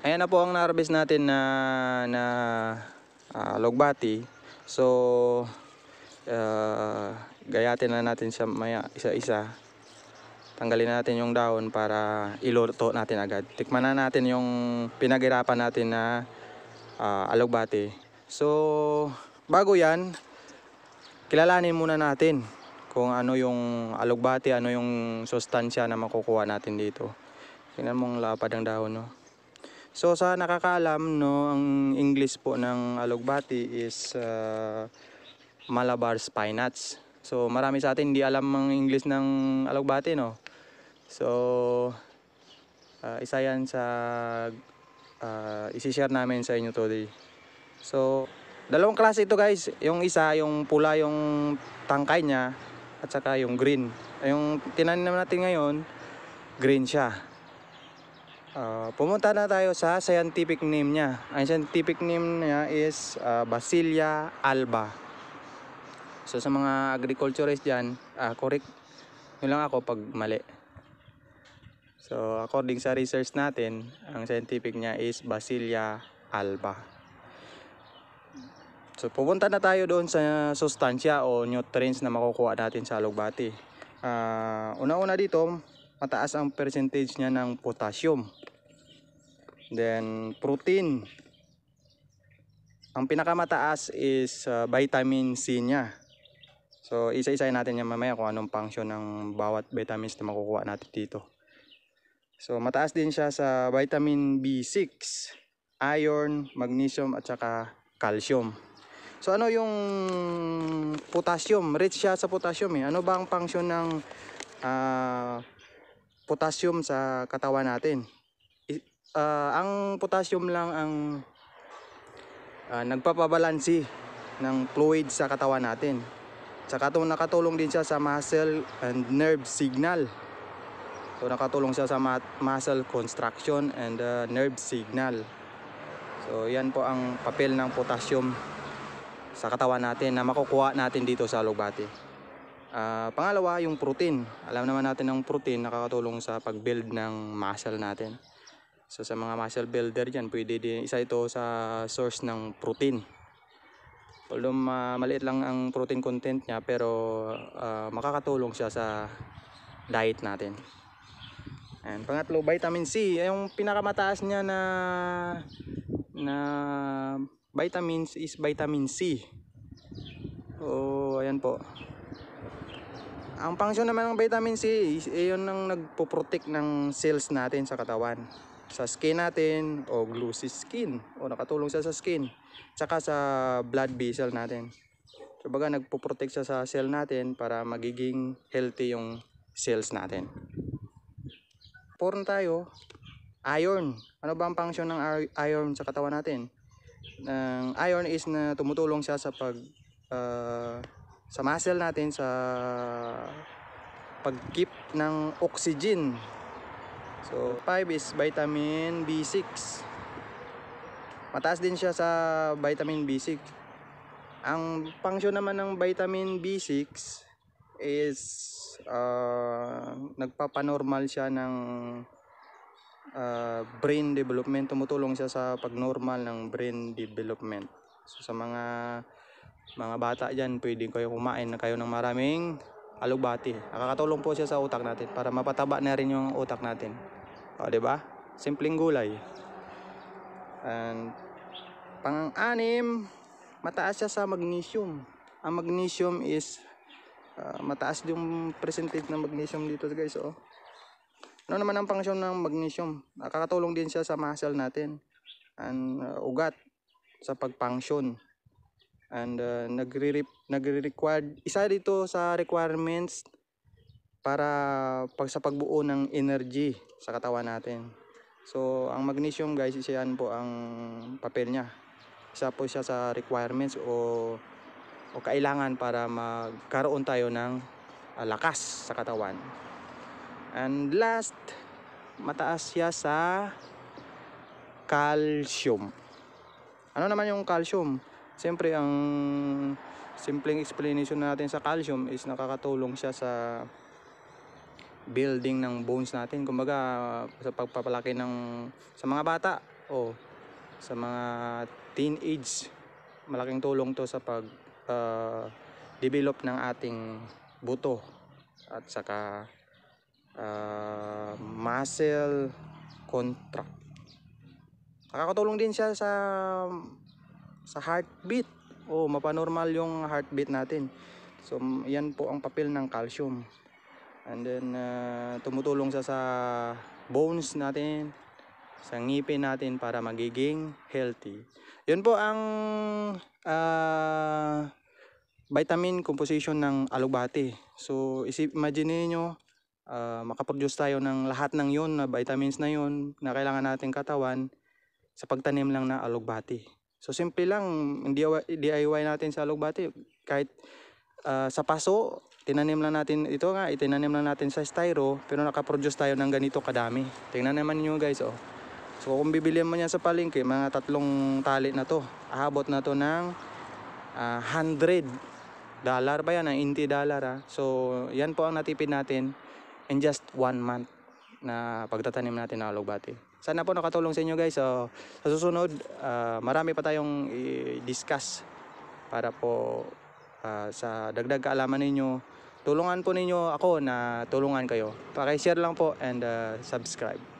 Ayan na po ang na-harvest natin na, na uh, ah, logbati. So, uh, gayatin na natin siya maya isa-isa. Tanggalin natin yung dahon para iluto natin agad. Tikman na natin yung pinaghirapan natin na uh, ah, alogbati. So, bago yan, kilalanin muna natin kung ano yung alugbati, ano yung sustansya na makukuha natin dito. Tingnan mong lapad ang dahon, no? So sa nakakaalam no, ang English po ng alugbati is uh, Malabar spinach. So marami sa atin hindi alam ang English ng alugbati no. So uh, isa yan sa uh, isi-share namin sa inyo today. So dalawang klase ito guys. Yung isa yung pula yung tangkay niya at saka yung green. Yung tinanim natin ngayon green siya. Uh, pumunta na tayo sa scientific name niya. Ang scientific name niya is uh, Basilia alba. So sa mga agriculturist diyan, uh, ah, correct nyo lang ako pag mali. So according sa research natin, ang scientific niya is Basilia alba. So pupunta na tayo doon sa sustansya o nutrients na makukuha natin sa alugbati. Uh, Una-una dito, mataas ang percentage niya ng potassium. Then protein. Ang pinakamataas is uh, vitamin C niya. So isa-isahin natin yan mamaya kung anong function ng bawat vitamins na makukuha natin dito. So mataas din siya sa vitamin B6, iron, magnesium at saka calcium. So ano yung potassium? Rich siya sa potassium eh. Ano ba ang function ng uh, potassium sa katawan natin? uh, ang potassium lang ang uh, ah, nagpapabalansi ng fluid sa katawan natin. Tsaka to, nakatulong din siya sa muscle and nerve signal. So nakatulong siya sa muscle construction and uh, nerve signal. So yan po ang papel ng potassium sa katawan natin na makukuha natin dito sa lugbati. Uh, pangalawa, yung protein. Alam naman natin ang protein nakakatulong sa pag-build ng muscle natin. So sa mga muscle builder dyan, pwede din, isa ito sa source ng protein. Although uh, maliit lang ang protein content niya pero uh, makakatulong siya sa diet natin. And pangatlo, vitamin C. Yung pinakamataas niya na na vitamins is vitamin C. Oh, ayan po. Ang function naman ng vitamin C, is, eh, yun ang nagpo-protect ng cells natin sa katawan sa skin natin o glossy skin o nakatulong siya sa skin tsaka sa blood vessel natin so baga nagpo-protect siya sa cell natin para magiging healthy yung cells natin porn tayo iron ano ba ang function ng iron sa katawan natin ang iron is na tumutulong siya sa pag uh, sa muscle natin sa pag-keep ng oxygen So 5 is vitamin B6. Mataas din siya sa vitamin B6. Ang function naman ng vitamin B6 is uh, nagpapanormal siya ng uh, brain development. Tumutulong siya sa pagnormal ng brain development. So sa mga mga bata dyan, pwede kayo kumain na kayo ng maraming alubati. Nakakatulong po siya sa utak natin para mapataba na rin yung utak natin. O, ba? Diba? Simpleng gulay. And, pang-anim, mataas siya sa magnesium. Ang magnesium is, uh, mataas yung percentage ng magnesium dito guys. Oh. Ano naman ang function ng magnesium? Nakakatulong din siya sa muscle natin. And, uh, ugat sa pag and uh, nagre nagre-required isa dito sa requirements para pag sa pagbuo ng energy sa katawan natin. So ang magnesium guys isa yan po ang papel niya. Isa po siya sa requirements o o kailangan para magkaroon tayo ng uh, lakas sa katawan. And last, mataas siya sa calcium. Ano naman yung calcium? Siyempre, ang simpleng explanation natin sa calcium is nakakatulong siya sa building ng bones natin. Kumbaga, sa pagpapalaki ng sa mga bata o sa mga teenage, malaking tulong to sa pag uh, develop ng ating buto at saka uh, muscle contract. Nakakatulong din siya sa sa heartbeat. O, oh, mapanormal yung heartbeat natin. So, yan po ang papel ng calcium. And then, uh, tumutulong sa sa bones natin, sa ngipin natin para magiging healthy. Yun po ang uh, vitamin composition ng alugbati. So, isip, imagine niyo uh, ah, makaproduce tayo ng lahat ng yon na vitamins na yon na kailangan natin katawan sa pagtanim lang na alugbati. So simple lang, DIY natin sa lugbati. Kahit uh, sa paso, tinanim lang natin, ito nga, itinanim lang natin sa styro, pero nakaproduce tayo ng ganito kadami. Tingnan naman nyo guys, oh. So kung bibilihan mo niya sa palengke, mga tatlong tali na to, ahabot na to ng uh, ah, 100 dollar ba yan, ang inti dollar ha. Ah. So yan po ang natipid natin in just one month na pagtatanim natin ng alugbati. Sana po nakatulong sa inyo guys. So, sa susunod, uh, marami pa tayong i-discuss para po uh, sa dagdag kaalaman ninyo. Tulungan po ninyo ako na tulungan kayo. Pakishare lang po and uh, subscribe.